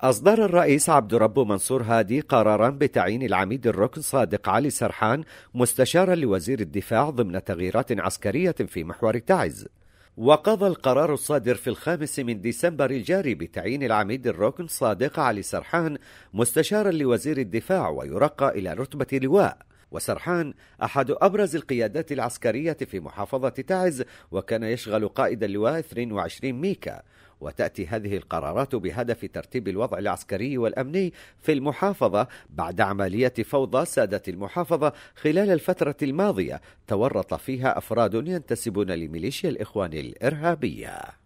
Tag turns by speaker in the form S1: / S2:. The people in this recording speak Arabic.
S1: أصدر الرئيس عبد رب منصور هادي قرارا بتعيين العميد الركن صادق علي سرحان مستشارا لوزير الدفاع ضمن تغييرات عسكرية في محور تعز وقضى القرار الصادر في الخامس من ديسمبر الجاري بتعيين العميد الركن صادق علي سرحان مستشارا لوزير الدفاع ويرقى إلى رتبة لواء. وسرحان أحد أبرز القيادات العسكرية في محافظة تعز وكان يشغل قائد اللواء 22 ميكا وتأتي هذه القرارات بهدف ترتيب الوضع العسكري والأمني في المحافظة بعد عملية فوضى سادت المحافظة خلال الفترة الماضية تورط فيها أفراد ينتسبون لميليشيا الإخوان الإرهابية